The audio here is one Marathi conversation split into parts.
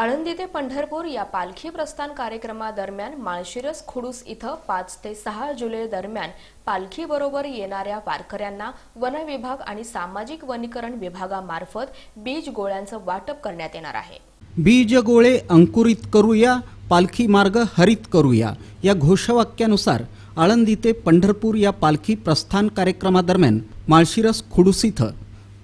आळंदी ते पंढरपूर या पालखी प्रस्थान कार्यक्रमादरम्यान माळशिरस खुडूस इथं पाच ते सहा जुलै दरम्यान पालखीबरोबर येणाऱ्या वारकऱ्यांना वनविभाग आणि सामाजिक वनीकरण विभागामार्फत बीज गोळ्यांचं वाटप करण्यात येणार आहे बीज गोळे अंकुरित करूया पालखी मार्ग हरित करूया या घोषवाक्यानुसार आळंदी ते पंढरपूर या पालखी प्रस्थान कार्यक्रमादरम्यान माळशिरस खुडूस इथं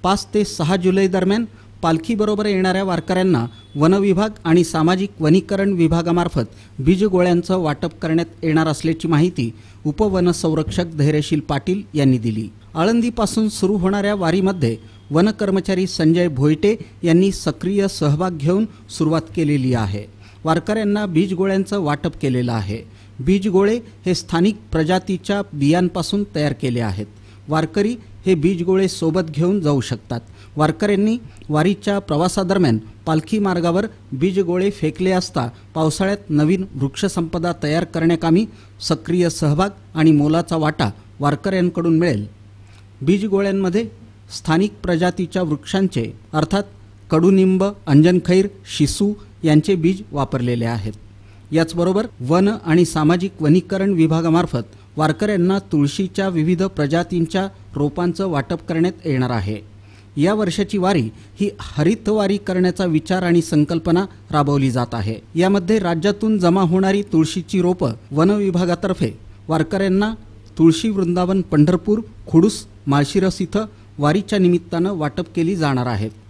पाच ते सहा जुलै दरम्यान पालखीबरोबर येणाऱ्या वारकऱ्यांना वनविभाग आणि सामाजिक वनीकरण विभागामार्फत बीज गोळ्यांचं वाटप करण्यात येणार असल्याची माहिती उपवनसंरक्षक धैर्यशील पाटील यांनी दिली आळंदीपासून सुरू होणाऱ्या वारीमध्ये वनकर्मचारी संजय भोयटे यांनी सक्रिय सहभाग घेऊन सुरुवात केलेली आहे वारकऱ्यांना बीज गोळ्यांचं वाटप केलेलं आहे बीज गोळे हे स्थानिक प्रजातीच्या बियांपासून तयार केले आहेत वारकरी हे बीजगोळे सोबत घेऊन जाऊ शकतात वारकऱ्यांनी वारीच्या प्रवासादरम्यान पालखी मार्गावर बीजगोळे फेकले असता पावसाळ्यात नवीन वृक्षसंपदा तयार करण्याकामी सक्रिय सहभाग आणि मोलाचा वाटा वारकऱ्यांकडून मिळेल बीजगोळ्यांमध्ये स्थानिक प्रजातीच्या वृक्षांचे अर्थात कडुनिंब अंजनखैर शिसू यांचे बीज वापरलेले आहेत याचबरोबर वन आणि सामाजिक वनीकरण विभागामार्फत वारकऱ्यांना तुळशीच्या विविध प्रजातींच्या रोपांचं वाटप करण्यात येणार आहे या वर्षाची वारी ही हरितवारी करण्याचा विचार आणि संकल्पना राबवली जात आहे यामध्ये राज्यातून जमा होणारी तुळशीची रोपं वन विभागातर्फे वारकऱ्यांना तुळशी वृंदावन पंढरपूर खुडूस माळशिरस इथं वारीच्या निमित्तानं वाटप केली जाणार आहेत